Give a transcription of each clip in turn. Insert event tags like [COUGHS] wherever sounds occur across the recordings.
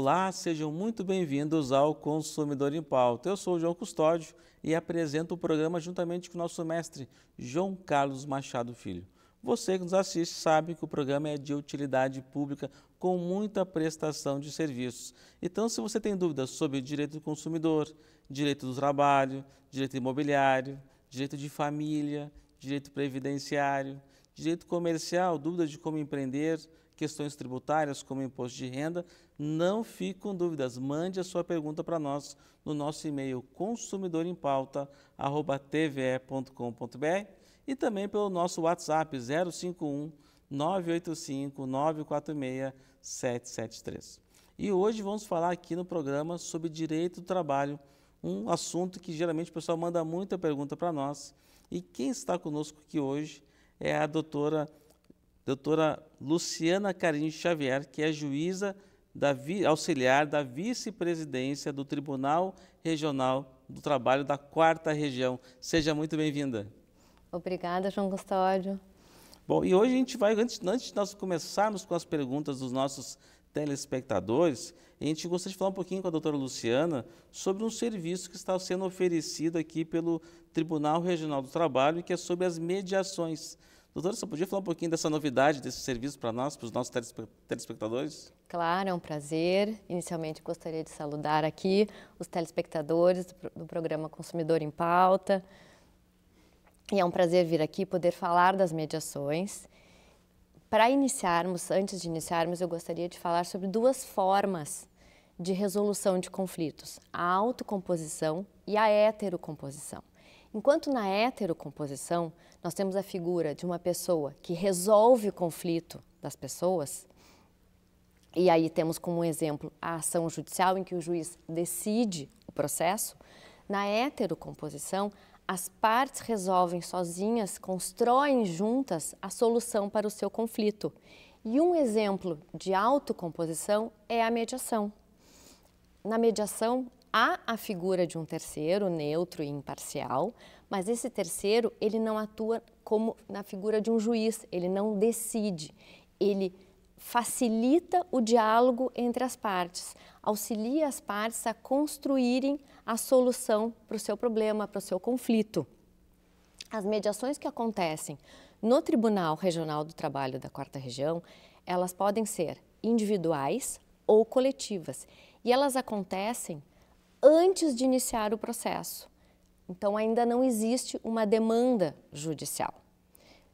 Olá, sejam muito bem-vindos ao Consumidor em Pauta. Eu sou o João Custódio e apresento o programa juntamente com o nosso mestre João Carlos Machado Filho. Você que nos assiste sabe que o programa é de utilidade pública com muita prestação de serviços. Então, se você tem dúvidas sobre direito do consumidor, direito do trabalho, direito imobiliário, direito de família, direito previdenciário, direito comercial, dúvidas de como empreender, questões tributárias, como imposto de renda, não fique com dúvidas. Mande a sua pergunta para nós no nosso e-mail consumidorempauta.tve.com.br e também pelo nosso WhatsApp 051 985 946 773. E hoje vamos falar aqui no programa sobre direito do trabalho, um assunto que geralmente o pessoal manda muita pergunta para nós. E quem está conosco aqui hoje é a doutora doutora Luciana Carinho Xavier, que é juíza da auxiliar da vice-presidência do Tribunal Regional do Trabalho da Quarta Região. Seja muito bem-vinda. Obrigada, João Custódio. Bom, e hoje a gente vai, antes, antes de nós começarmos com as perguntas dos nossos telespectadores, a gente gostaria de falar um pouquinho com a doutora Luciana sobre um serviço que está sendo oferecido aqui pelo Tribunal Regional do Trabalho, que é sobre as mediações. Doutora, você podia falar um pouquinho dessa novidade, desse serviço para nós, para os nossos telespectadores? Claro, é um prazer. Inicialmente gostaria de saludar aqui os telespectadores do programa Consumidor em Pauta. E é um prazer vir aqui poder falar das mediações. Para iniciarmos, antes de iniciarmos, eu gostaria de falar sobre duas formas de resolução de conflitos: a autocomposição e a heterocomposição. Enquanto na heterocomposição, nós temos a figura de uma pessoa que resolve o conflito das pessoas, e aí temos como exemplo a ação judicial em que o juiz decide o processo, na heterocomposição, as partes resolvem sozinhas, constroem juntas a solução para o seu conflito. E um exemplo de autocomposição é a mediação. Na mediação, Há a figura de um terceiro, neutro e imparcial, mas esse terceiro, ele não atua como na figura de um juiz, ele não decide, ele facilita o diálogo entre as partes, auxilia as partes a construírem a solução para o seu problema, para o seu conflito. As mediações que acontecem no Tribunal Regional do Trabalho da Quarta Região, elas podem ser individuais ou coletivas, e elas acontecem antes de iniciar o processo. Então, ainda não existe uma demanda judicial.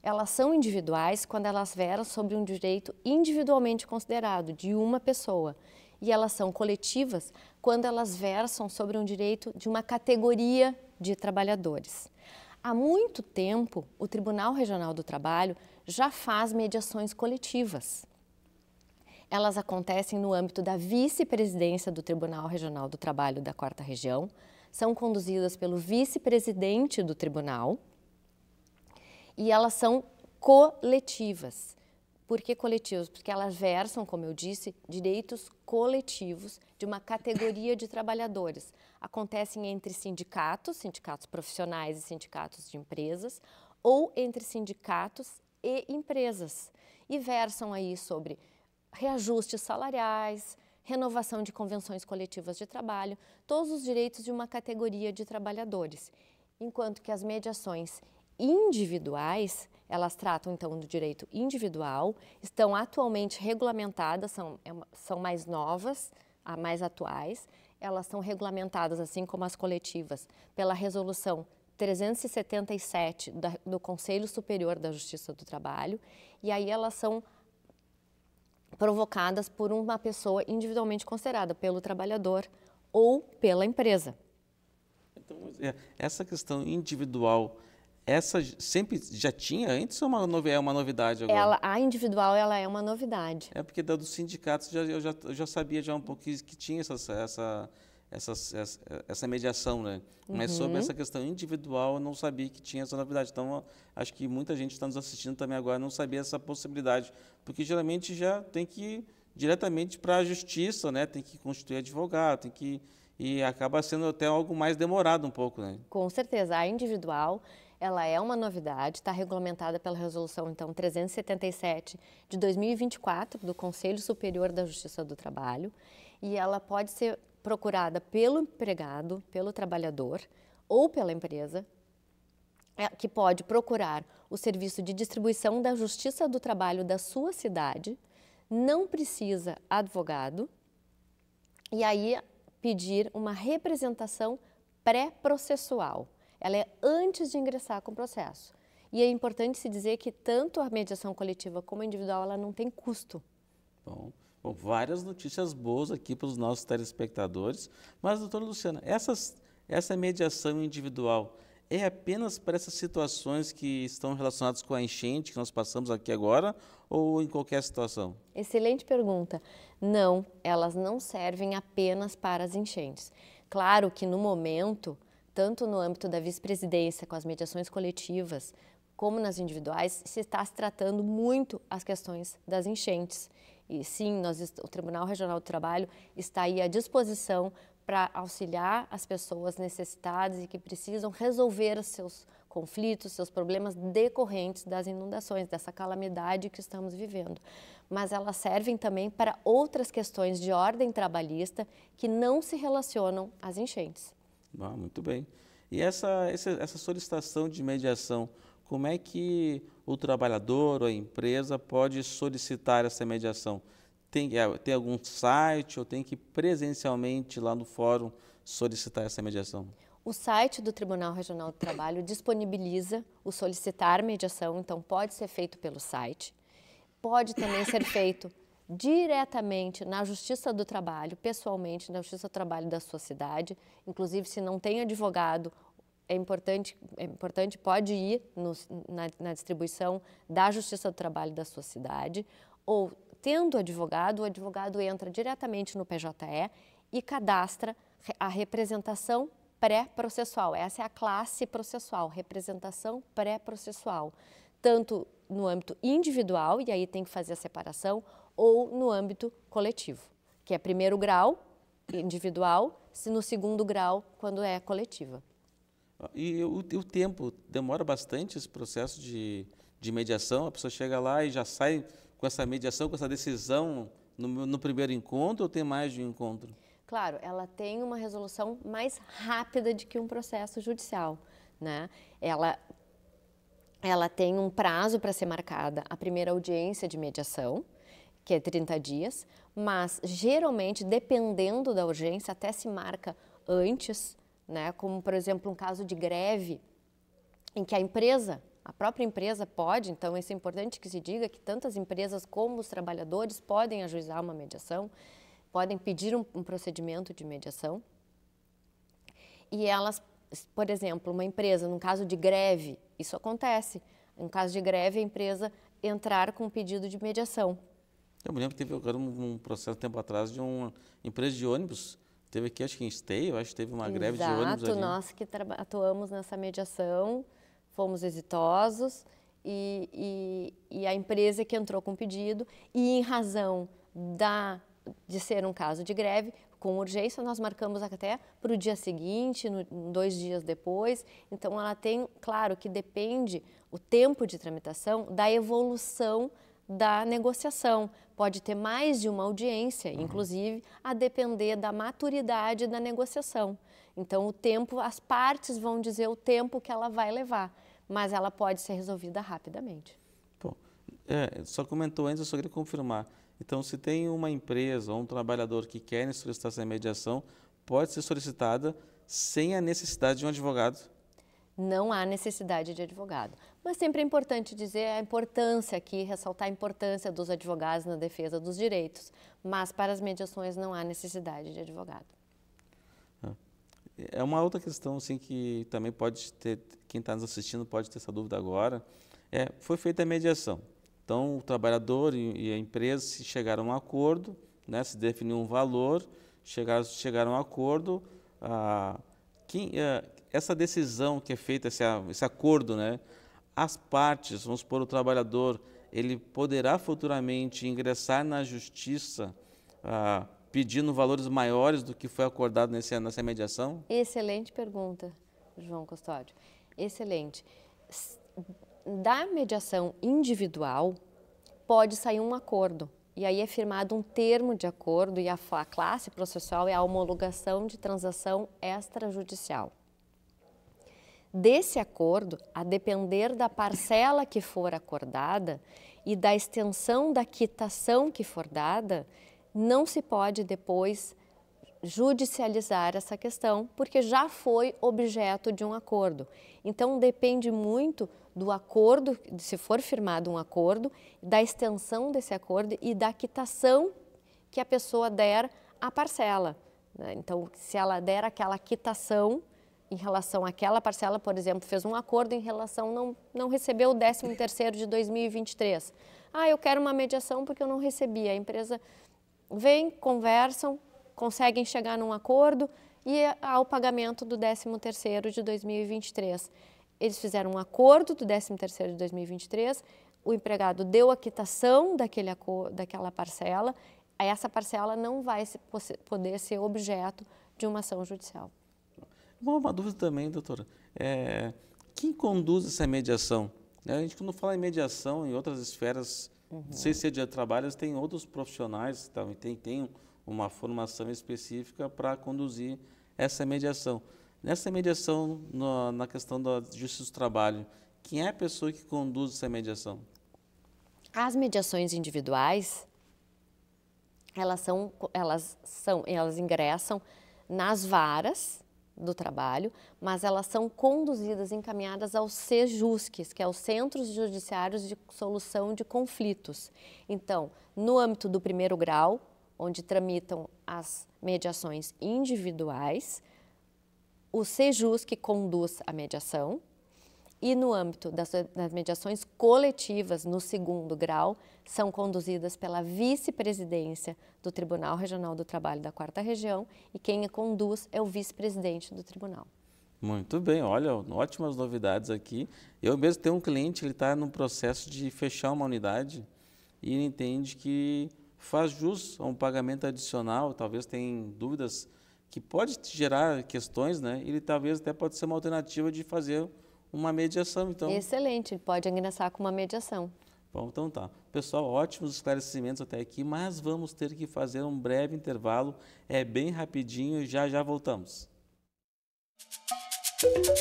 Elas são individuais quando elas veram sobre um direito individualmente considerado de uma pessoa. E elas são coletivas quando elas versam sobre um direito de uma categoria de trabalhadores. Há muito tempo, o Tribunal Regional do Trabalho já faz mediações coletivas elas acontecem no âmbito da vice-presidência do Tribunal Regional do Trabalho da Quarta Região, são conduzidas pelo vice-presidente do tribunal e elas são coletivas. Por que coletivas? Porque elas versam, como eu disse, direitos coletivos de uma categoria de trabalhadores. Acontecem entre sindicatos, sindicatos profissionais e sindicatos de empresas, ou entre sindicatos e empresas. E versam aí sobre reajustes salariais, renovação de convenções coletivas de trabalho, todos os direitos de uma categoria de trabalhadores. Enquanto que as mediações individuais, elas tratam então do direito individual, estão atualmente regulamentadas, são, é são mais novas, mais atuais, elas são regulamentadas, assim como as coletivas, pela resolução 377 do Conselho Superior da Justiça do Trabalho, e aí elas são provocadas por uma pessoa individualmente considerada, pelo trabalhador ou pela empresa. Então, é, essa questão individual, essa sempre já tinha antes ou uma, é uma novidade agora? Ela, a individual ela é uma novidade. É porque da dos sindicatos já, eu, já, eu já sabia já um pouco que, que tinha essa, essa, essa, essa, mediação, né? Uhum. Mas sobre uhum. essa questão individual, eu não sabia que tinha essa novidade. Então, acho que muita gente está nos assistindo também agora não sabia essa possibilidade, porque geralmente já tem que ir diretamente para a justiça, né? Tem que constituir advogado, tem que e acaba sendo até algo mais demorado um pouco, né? Com certeza, a individual ela é uma novidade, está regulamentada pela resolução então 377 de 2024 do Conselho Superior da Justiça do Trabalho e ela pode ser procurada pelo empregado, pelo trabalhador ou pela empresa, é, que pode procurar o serviço de distribuição da Justiça do Trabalho da sua cidade, não precisa advogado, e aí pedir uma representação pré-processual. Ela é antes de ingressar com o processo. E é importante se dizer que tanto a mediação coletiva como a individual, ela não tem custo. Bom. Bom, várias notícias boas aqui para os nossos telespectadores. Mas, doutora Luciana, essas, essa mediação individual é apenas para essas situações que estão relacionadas com a enchente que nós passamos aqui agora ou em qualquer situação? Excelente pergunta. Não, elas não servem apenas para as enchentes. Claro que no momento, tanto no âmbito da vice-presidência, com as mediações coletivas, como nas individuais, se está se tratando muito as questões das enchentes e sim, nós, o Tribunal Regional do Trabalho está aí à disposição para auxiliar as pessoas necessitadas e que precisam resolver seus conflitos, seus problemas decorrentes das inundações, dessa calamidade que estamos vivendo. Mas elas servem também para outras questões de ordem trabalhista que não se relacionam às enchentes. Ah, muito bem. E essa, essa solicitação de mediação como é que o trabalhador ou a empresa pode solicitar essa mediação? Tem, é, tem algum site ou tem que presencialmente lá no fórum solicitar essa mediação? O site do Tribunal Regional do Trabalho disponibiliza o solicitar mediação, então pode ser feito pelo site, pode também ser [COUGHS] feito diretamente na Justiça do Trabalho, pessoalmente na Justiça do Trabalho da sua cidade. Inclusive, se não tem advogado é importante, é importante pode ir no, na, na, distribuição da Justiça do Trabalho da sua cidade, ou tendo advogado, o advogado entra diretamente no PJE e cadastra a representação pré-processual. Essa é a classe processual, representação pré-processual, tanto no âmbito individual, e aí tem que fazer a separação, ou no âmbito coletivo, que é primeiro grau, individual, se no segundo grau, quando é coletiva. E o, o tempo demora bastante esse processo de, de mediação. A pessoa chega lá e já sai com essa mediação, com essa decisão no, no primeiro encontro ou tem mais de um encontro? Claro, ela tem uma resolução mais rápida do que um processo judicial, né? Ela ela tem um prazo para ser marcada a primeira audiência de mediação, que é 30 dias, mas geralmente, dependendo da urgência, até se marca antes né? como, por exemplo, um caso de greve, em que a empresa, a própria empresa pode, então isso é importante que se diga, que tantas empresas como os trabalhadores podem ajuizar uma mediação, podem pedir um, um procedimento de mediação, e elas, por exemplo, uma empresa, num caso de greve, isso acontece, em caso de greve, a empresa entrar com um pedido de mediação. Eu me lembro que teve um, um processo tempo atrás de uma empresa de ônibus Teve aqui, acho que em Esteio, acho que teve uma Exato, greve de ônibus Exato, nós que atuamos nessa mediação, fomos exitosos e, e, e, a empresa que entrou com o pedido e em razão da, de ser um caso de greve, com urgência, nós marcamos até para o dia seguinte, no, dois dias depois. Então, ela tem, claro, que depende o tempo de tramitação da evolução da negociação, pode ter mais de uma audiência, uhum. inclusive a depender da maturidade da negociação. Então, o tempo, as partes vão dizer o tempo que ela vai levar, mas ela pode ser resolvida rapidamente. Bom, é, só comentou antes, eu só queria confirmar. Então, se tem uma empresa ou um trabalhador que quer solicitar essa mediação, pode ser solicitada sem a necessidade de um advogado não há necessidade de advogado. Mas sempre é importante dizer a importância aqui, ressaltar a importância dos advogados na defesa dos direitos. Mas para as mediações não há necessidade de advogado. É, é uma outra questão assim que também pode ter, quem está nos assistindo pode ter essa dúvida agora. É, foi feita a mediação. Então o trabalhador e a empresa se chegaram a um acordo, né, se definiu um valor, chegaram, chegaram a um acordo. Ah, uh, essa decisão que é feita, esse, esse acordo, né? as partes, vamos supor, o trabalhador, ele poderá futuramente ingressar na justiça ah, pedindo valores maiores do que foi acordado nesse, nessa mediação? Excelente pergunta, João Custódio. Excelente. Da mediação individual, pode sair um acordo. E aí é firmado um termo de acordo e a, classe processual é a homologação de transação extrajudicial. Desse acordo, a depender da parcela que for acordada e da extensão da quitação que for dada, não se pode depois judicializar essa questão, porque já foi objeto de um acordo. Então, depende muito do acordo, se for firmado um acordo, da extensão desse acordo e da quitação que a pessoa der à parcela. Né? Então, se ela der aquela quitação em relação àquela parcela, por exemplo, fez um acordo em relação, não, não recebeu o 13º de 2023. Ah, eu quero uma mediação porque eu não recebi. A empresa vem, conversam, conseguem chegar num acordo e ao pagamento do 13º de 2023. Eles fizeram um acordo do 13º de 2023, o empregado deu a quitação daquele, daquela parcela, essa parcela não vai poder ser objeto de uma ação judicial. Uma, dúvida também, doutora. É, quem conduz essa mediação? Né, a gente, quando fala em mediação, em outras esferas, uhum. não sei se é de trabalho, tem outros profissionais, também tem, tem um, uma formação específica para conduzir essa mediação. Nessa mediação, no, na questão da justiça do trabalho, quem é a pessoa que conduz essa mediação? As mediações individuais, elas são, elas são, elas ingressam nas varas do trabalho, mas elas são conduzidas, encaminhadas aos CJUSCs, que é os Centros Judiciários de Solução de Conflitos. Então, no âmbito do primeiro grau, onde tramitam as mediações individuais, o SEJUS, que conduz a mediação, e no âmbito das, das mediações coletivas, no segundo grau, são conduzidas pela vice-presidência do Tribunal Regional do Trabalho da Quarta Região e quem a conduz é o vice-presidente do tribunal. Muito bem, olha, ótimas novidades aqui. Eu mesmo tenho um cliente, ele está no processo de fechar uma unidade e ele entende que faz jus a um pagamento adicional, talvez tem dúvidas que pode gerar questões, né? Ele talvez até pode ser uma alternativa de fazer uma mediação, então. Excelente, pode ingressar com uma mediação. Bom, então tá. Pessoal, ótimos esclarecimentos até aqui, mas vamos ter que fazer um breve intervalo, é bem rapidinho e já já voltamos. Música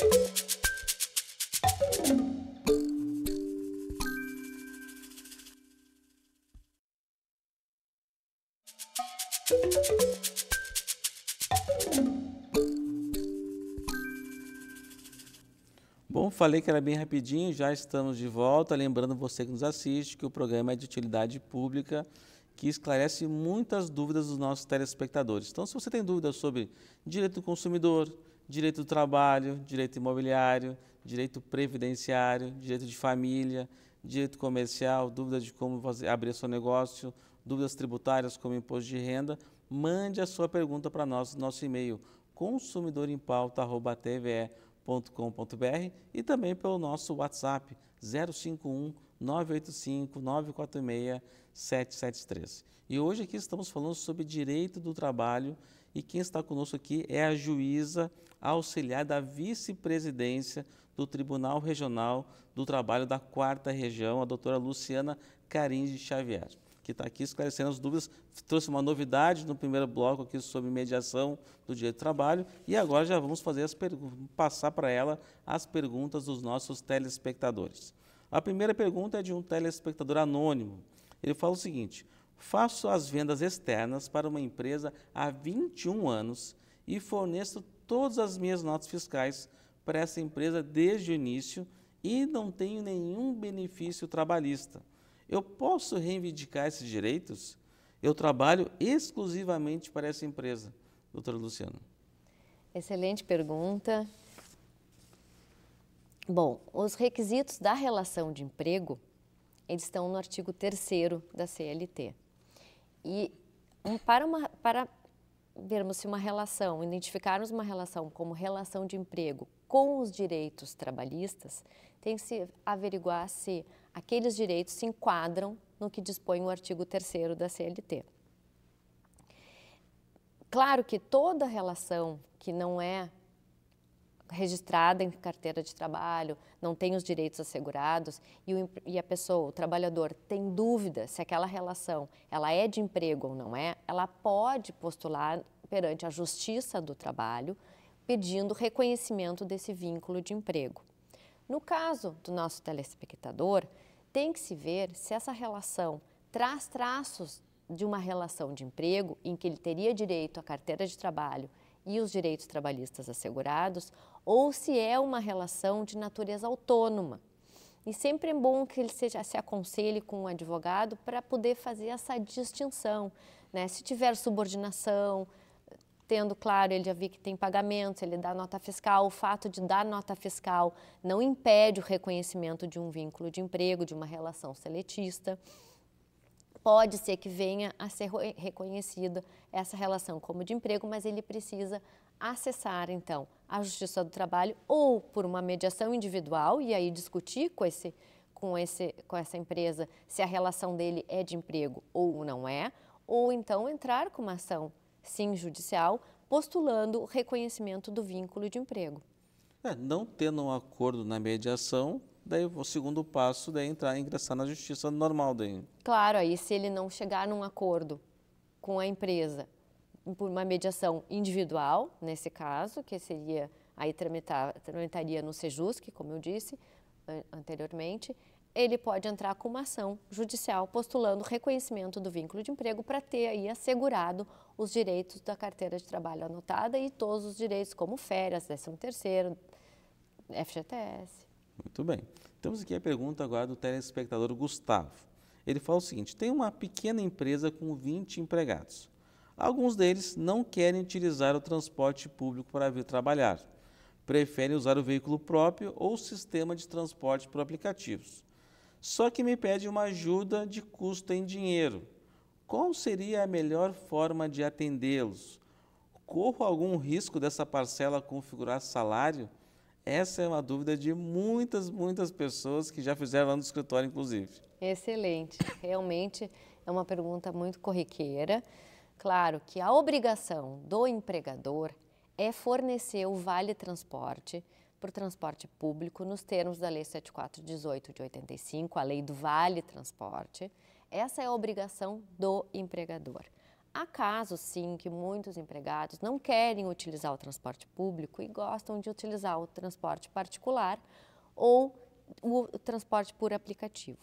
Falei que era bem rapidinho, já estamos de volta. Lembrando você que nos assiste que o programa é de utilidade pública que esclarece muitas dúvidas dos nossos telespectadores. Então, se você tem dúvidas sobre direito do consumidor, direito do trabalho, direito imobiliário, direito previdenciário, direito de família, direito comercial, dúvidas de como fazer, abrir seu negócio, dúvidas tributárias como imposto de renda, mande a sua pergunta para nós no nosso e-mail consumidorempauta.tve.com www.cultura.com.br e também pelo nosso WhatsApp 051 985 946 773. E hoje aqui estamos falando sobre direito do trabalho e quem está conosco aqui é a juíza auxiliar da vice-presidência do Tribunal Regional do Trabalho da Quarta Região, a doutora Luciana Carins de Xavier que está aqui esclarecendo as dúvidas, trouxe uma novidade no primeiro bloco aqui sobre mediação do direito do trabalho e agora já vamos fazer as passar para ela as perguntas dos nossos telespectadores. A primeira pergunta é de um telespectador anônimo. Ele fala o seguinte: faço as vendas externas para uma empresa há 21 anos e forneço todas as minhas notas fiscais para essa empresa desde o início e não tenho nenhum benefício trabalhista eu posso reivindicar esses direitos? Eu trabalho exclusivamente para essa empresa, doutora Luciana. Excelente pergunta. Bom, os requisitos da relação de emprego, eles estão no artigo 3 da CLT. E para, uma, para vermos se uma relação, identificarmos uma relação como relação de emprego com os direitos trabalhistas, tem que se averiguar se aqueles direitos se enquadram no que dispõe o artigo 3 da CLT. Claro que toda relação que não é registrada em carteira de trabalho, não tem os direitos assegurados e, o, e, a pessoa, o trabalhador, tem dúvida se aquela relação ela é de emprego ou não é, ela pode postular perante a Justiça do Trabalho pedindo reconhecimento desse vínculo de emprego. No caso do nosso telespectador, tem que se ver se essa relação traz traços de uma relação de emprego em que ele teria direito à carteira de trabalho e os direitos trabalhistas assegurados, ou se é uma relação de natureza autônoma. E sempre é bom que ele seja, se aconselhe com um advogado para poder fazer essa distinção. Né? Se tiver subordinação, tendo, claro, ele já vi que tem pagamentos, ele dá nota fiscal. O fato de dar nota fiscal não impede o reconhecimento de um vínculo de emprego, de uma relação seletista. Pode ser que venha a ser reconhecida essa relação como de emprego, mas ele precisa acessar, então, a Justiça do Trabalho ou por uma mediação individual e aí discutir com esse com, esse, com essa empresa se a relação dele é de emprego ou não é, ou então entrar com uma ação sim judicial, postulando o reconhecimento do vínculo de emprego. É, não tendo um acordo na mediação, daí o segundo passo é entrar, ingressar na justiça normal daí. Claro, aí se ele não chegar num acordo com a empresa por uma mediação individual, nesse caso, que seria aí tramitar, tramitaria no Sejusc, como eu disse anteriormente, ele pode entrar com uma ação judicial postulando reconhecimento do vínculo de emprego para ter aí assegurado os direitos da carteira de trabalho anotada e todos os direitos, como férias, 13 terceiro, FGTS. Muito bem. Temos aqui a pergunta agora do telespectador Gustavo. Ele fala o seguinte, tem uma pequena empresa com 20 empregados. Alguns deles não querem utilizar o transporte público para vir trabalhar. Preferem usar o veículo próprio ou sistema de transporte por aplicativos só que me pede uma ajuda de custo em dinheiro. Qual seria a melhor forma de atendê-los? Corro algum risco dessa parcela configurar salário? Essa é uma dúvida de muitas, muitas pessoas que já fizeram lá no escritório, inclusive. Excelente. Realmente é uma pergunta muito corriqueira. Claro que a obrigação do empregador é fornecer o vale transporte por transporte público nos termos da Lei 7418 de 85, a lei do Vale Transporte. Essa é a obrigação do empregador. Há casos, sim, que muitos empregados não querem utilizar o transporte público e gostam de utilizar o transporte particular ou o transporte por aplicativo.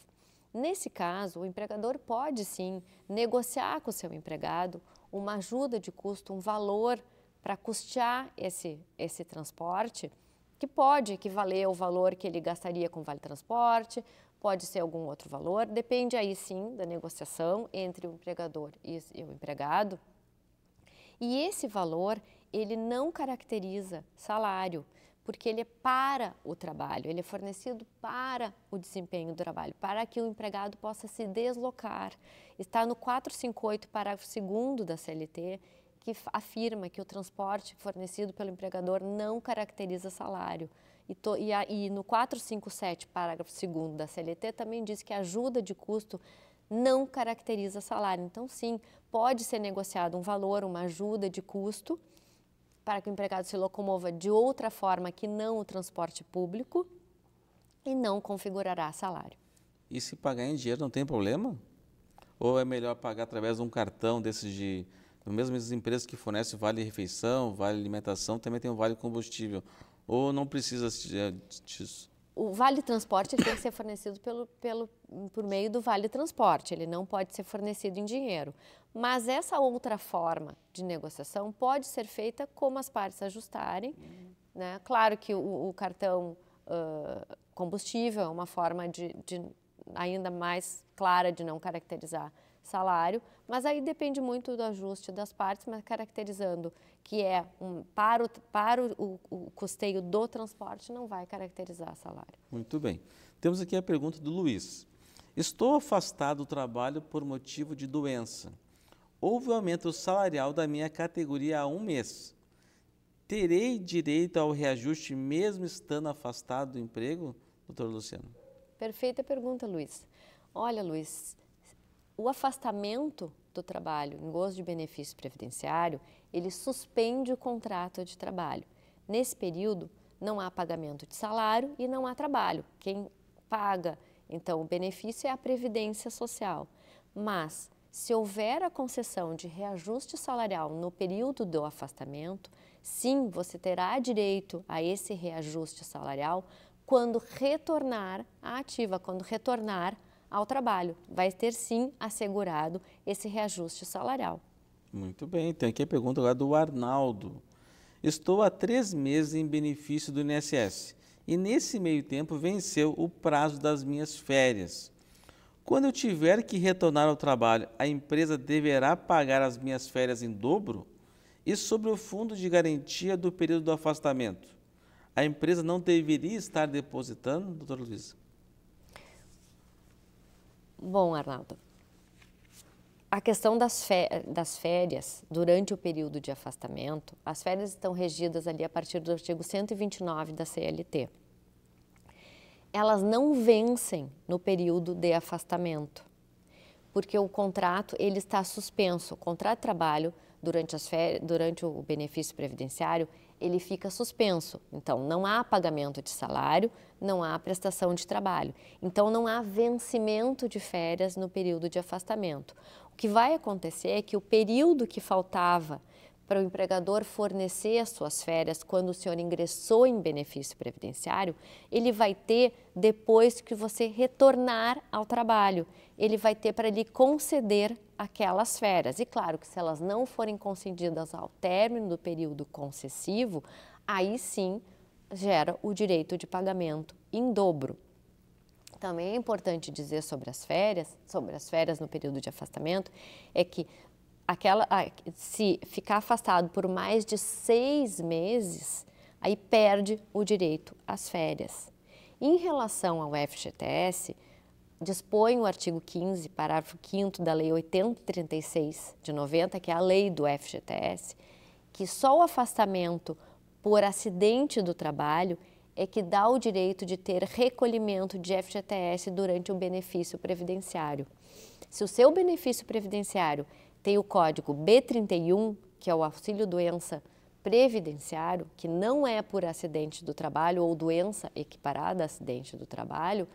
Nesse caso, o empregador pode sim negociar com o seu empregado uma ajuda de custo, um valor para custear esse, esse transporte que pode equivaler ao valor que ele gastaria com vale transporte, pode ser algum outro valor, depende aí sim da negociação entre o empregador e o empregado. E esse valor, ele não caracteriza salário, porque ele é para o trabalho, ele é fornecido para o desempenho do trabalho, para que o empregado possa se deslocar. Está no 458, parágrafo 2 da CLT, que afirma que o transporte fornecido pelo empregador não caracteriza salário. E, to, e, a, e no 457, parágrafo 2 da CLT, também diz que a ajuda de custo não caracteriza salário. Então, sim, pode ser negociado um valor, uma ajuda de custo para que o empregado se locomova de outra forma que não o transporte público e não configurará salário. E se pagar em dinheiro não tem problema? Ou é melhor pagar através de um cartão desses de no mesmo as empresas que fornecem vale refeição, vale alimentação, também tem o vale combustível. Ou não precisa é, disso? O vale transporte tem que ser fornecido pelo, pelo, por meio do vale transporte, ele não pode ser fornecido em dinheiro. Mas essa outra forma de negociação pode ser feita como as partes ajustarem. Né? Claro que o, o cartão uh, combustível é uma forma de, de ainda mais clara de não caracterizar salário, mas aí depende muito do ajuste das partes, mas caracterizando que é um, para, o, para o, o, custeio do transporte, não vai caracterizar salário. Muito bem. Temos aqui a pergunta do Luiz. Estou afastado do trabalho por motivo de doença. Houve um aumento salarial da minha categoria há um mês. Terei direito ao reajuste mesmo estando afastado do emprego, doutor Luciano? Perfeita pergunta, Luiz. Olha, Luiz, o afastamento do trabalho em gozo de benefício previdenciário, ele suspende o contrato de trabalho. Nesse período, não há pagamento de salário e não há trabalho. Quem paga, então, o benefício é a Previdência Social. Mas, se houver a concessão de reajuste salarial no período do afastamento, sim, você terá direito a esse reajuste salarial quando retornar à ativa, quando retornar ao trabalho. Vai ter sim assegurado esse reajuste salarial. Muito bem, tem aqui a pergunta agora do Arnaldo. Estou há três meses em benefício do INSS e nesse meio tempo venceu o prazo das minhas férias. Quando eu tiver que retornar ao trabalho, a empresa deverá pagar as minhas férias em dobro? E sobre o fundo de garantia do período do afastamento? A empresa não deveria estar depositando, doutora Luísa? Bom, Arnaldo, a questão das, das férias durante o período de afastamento, as férias estão regidas ali a partir do artigo 129 da CLT. Elas não vencem no período de afastamento, porque o contrato ele está suspenso. O contrato de trabalho durante, as férias, durante o benefício previdenciário ele fica suspenso. Então, não há pagamento de salário, não há prestação de trabalho. Então, não há vencimento de férias no período de afastamento. O que vai acontecer é que o período que faltava para o empregador fornecer as suas férias quando o senhor ingressou em benefício previdenciário, ele vai ter depois que você retornar ao trabalho. Ele vai ter para lhe conceder aquelas férias. E claro que se elas não forem concedidas ao término do período concessivo, aí sim gera o direito de pagamento em dobro. Também é importante dizer sobre as férias, sobre as férias no período de afastamento, é que aquela, se ficar afastado por mais de seis meses, aí perde o direito às férias. Em relação ao FGTS, dispõe o artigo 15, parágrafo 5 da Lei 8036 de 90, que é a lei do FGTS, que só o afastamento por acidente do trabalho é que dá o direito de ter recolhimento de FGTS durante o benefício previdenciário. Se o seu benefício previdenciário tem o código B31, que é o auxílio doença previdenciário, que não é por acidente do trabalho ou doença equiparada a acidente do trabalho,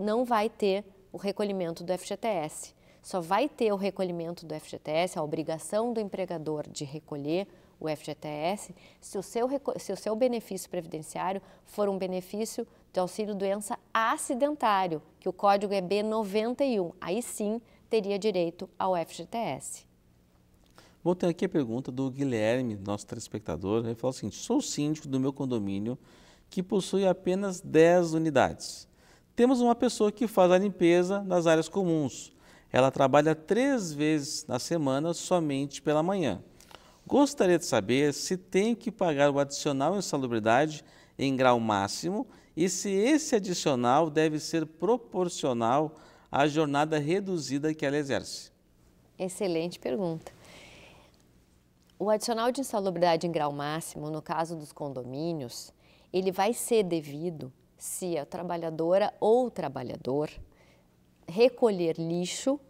não vai ter o recolhimento do FGTS. Só vai ter o recolhimento do FGTS, a obrigação do empregador de recolher o FGTS, se o seu, se o seu benefício previdenciário for um benefício de auxílio-doença acidentário, que o código é B91. Aí sim teria direito ao FGTS. Bom, tem aqui a pergunta do Guilherme, nosso telespectador. Ele fala o seguinte: sou síndico do meu condomínio que possui apenas 10 unidades. Temos uma pessoa que faz a limpeza nas áreas comuns. Ela trabalha três vezes na semana somente pela manhã. Gostaria de saber se tem que pagar o adicional insalubridade em grau máximo e se esse adicional deve ser proporcional à jornada reduzida que ela exerce. Excelente pergunta. O adicional de insalubridade em grau máximo, no caso dos condomínios, ele vai ser devido se a é trabalhadora ou trabalhador recolher lixo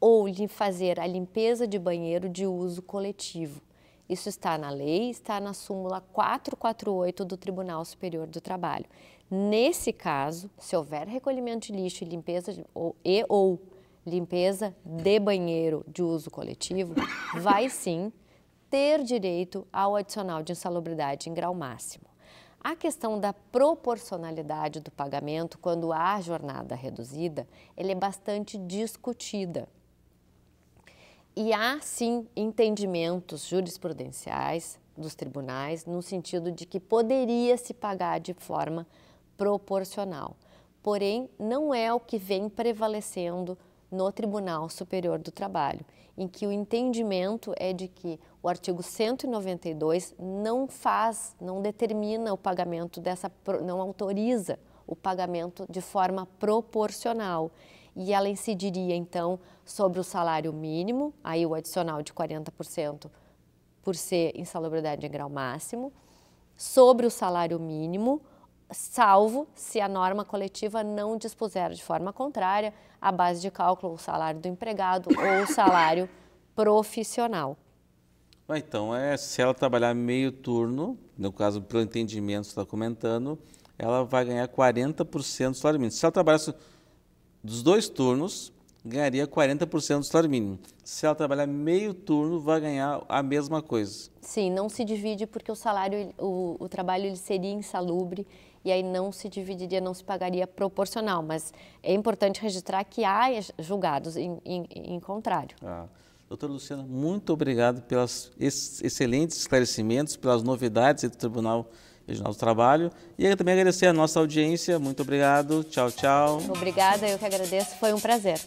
ou lhe fazer a limpeza de banheiro de uso coletivo. Isso está na lei, está na súmula 448 do Tribunal Superior do Trabalho. Nesse caso, se houver recolhimento de lixo e limpeza de, ou, e ou limpeza de banheiro de uso coletivo, vai sim ter direito ao adicional de insalubridade em grau máximo. A questão da proporcionalidade do pagamento quando há jornada reduzida, ela é bastante discutida. E há sim entendimentos jurisprudenciais dos tribunais no sentido de que poderia se pagar de forma proporcional. Porém, não é o que vem prevalecendo no Tribunal Superior do Trabalho, em que o entendimento é de que o artigo 192 não faz, não determina o pagamento dessa, não autoriza o pagamento de forma proporcional. E ela incidiria, então, sobre o salário mínimo, aí o adicional de 40% por ser insalubridade em grau máximo, sobre o salário mínimo, salvo se a norma coletiva não dispuser de forma contrária a base de cálculo, o salário do empregado ou o salário profissional. então, é, se ela trabalhar meio turno, no caso, pelo entendimento, você está comentando, ela vai ganhar 40% do salário mínimo. Se ela trabalhasse dos dois turnos, ganharia 40% do salário mínimo. Se ela trabalhar meio turno, vai ganhar a mesma coisa. Sim, não se divide porque o salário, o, o trabalho ele seria insalubre e aí não se dividiria, não se pagaria proporcional. Mas é importante registrar que há julgados em, em, em contrário. Ah. Doutora Luciana, muito obrigado pelos excelentes esclarecimentos, pelas novidades do Tribunal Regional do Trabalho. E também agradecer a nossa audiência. Muito obrigado. Tchau, tchau. Obrigada, eu que agradeço. Foi um prazer.